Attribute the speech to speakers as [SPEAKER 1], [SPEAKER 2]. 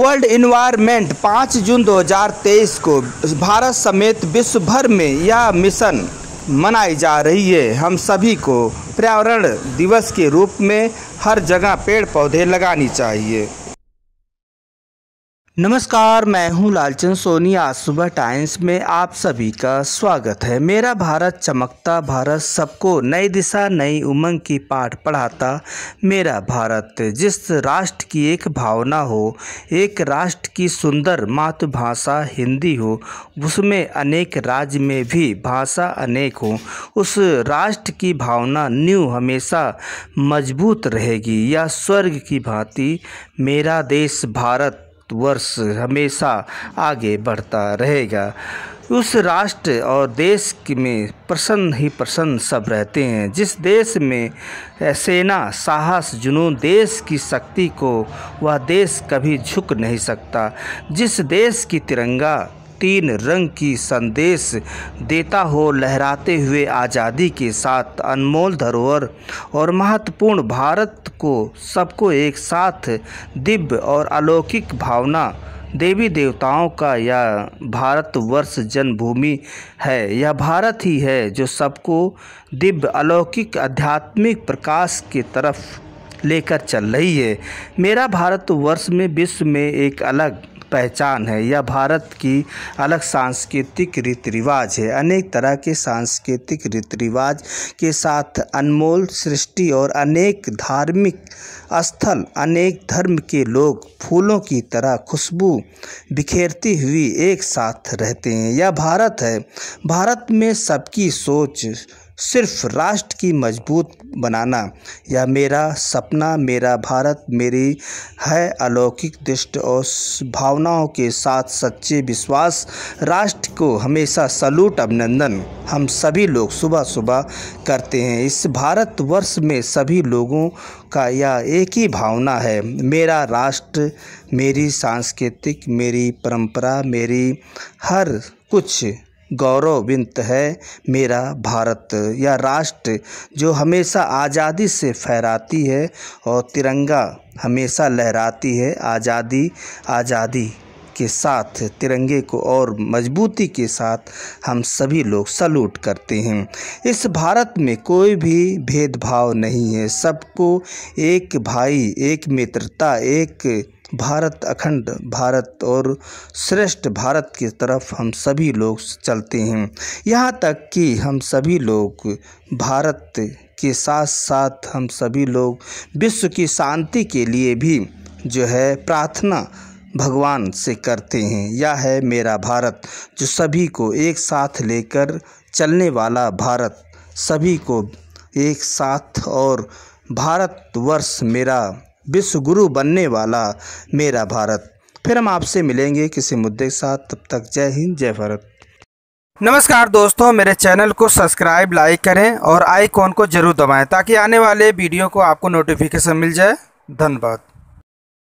[SPEAKER 1] world environment 5 जून 2023 को भारत समेत विश्व भर में यह मिशन मनाई जा रही है हम सभी को पर्यावरण दिवस के रूप में हर जगह पेड़ पौधे लगानी चाहिए नमस्कार मैं हूं लालचंद सोनिया सुबह टाइम्स में आप सभी का स्वागत है मेरा भारत चमकता भारत सबको नई दिशा नई उमंग की पाठ पढ़ाता मेरा भारत जिस राष्ट्र की एक भावना हो एक राष्ट्र की सुंदर मातृभाषा हिंदी हो उसमें अनेक राज्य में भी भाषा अनेक हो उस राष्ट्र की भावना न्यू हमेशा मजबूत रहेगी या स्वर्ग की भांति मेरा देश भारत वर्ष हमेशा आगे बढ़ता रहेगा उस राष्ट्र और देश में प्रसन्न ही प्रसन्न सब रहते हैं जिस देश में सेना साहस जुनून देश की शक्ति को वह देश कभी झुक नहीं सकता जिस देश की तिरंगा तीन रंग की संदेश देता हो लहराते हुए आज़ादी के साथ अनमोल धरोहर और महत्वपूर्ण भारत को सबको एक साथ दिव्य और अलौकिक भावना देवी देवताओं का यह भारतवर्ष जन्मभूमि है यह भारत ही है जो सबको दिव्य अलौकिक आध्यात्मिक प्रकाश की तरफ लेकर चल रही है मेरा भारतवर्ष में विश्व में एक अलग पहचान है यह भारत की अलग सांस्कृतिक रीति रिवाज है अनेक तरह के सांस्कृतिक रीति रिवाज के साथ अनमोल सृष्टि और अनेक धार्मिक स्थल अनेक धर्म के लोग फूलों की तरह खुशबू बिखेरती हुई एक साथ रहते हैं यह भारत है भारत में सबकी सोच सिर्फ राष्ट्र की मजबूत बनाना यह मेरा सपना मेरा भारत मेरी है अलौकिक दृष्ट और भावनाओं के साथ सच्चे विश्वास राष्ट्र को हमेशा सलूट अभिनंदन हम सभी लोग सुबह सुबह करते हैं इस भारतवर्ष में सभी लोगों का यह एक ही भावना है मेरा राष्ट्र मेरी सांस्कृतिक मेरी परंपरा मेरी हर कुछ गौरवविंत है मेरा भारत या राष्ट्र जो हमेशा आज़ादी से फहराती है और तिरंगा हमेशा लहराती है आज़ादी आज़ादी के साथ तिरंगे को और मजबूती के साथ हम सभी लोग सलूट करते हैं इस भारत में कोई भी भेदभाव नहीं है सबको एक भाई एक मित्रता एक भारत अखंड भारत और श्रेष्ठ भारत की तरफ हम सभी लोग चलते हैं यहाँ तक कि हम सभी लोग भारत के साथ साथ हम सभी लोग विश्व की शांति के लिए भी जो है प्रार्थना भगवान से करते हैं यह है मेरा भारत जो सभी को एक साथ लेकर चलने वाला भारत सभी को एक साथ और भारतवर्ष मेरा विश्व गुरु बनने वाला मेरा भारत फिर हम आपसे मिलेंगे किसी मुद्दे के साथ तब तक जय हिंद जय भारत नमस्कार दोस्तों मेरे चैनल को सब्सक्राइब लाइक करें और आइकॉन को जरूर दबाएं ताकि आने वाले वीडियो को आपको नोटिफिकेशन मिल जाए धन्यवाद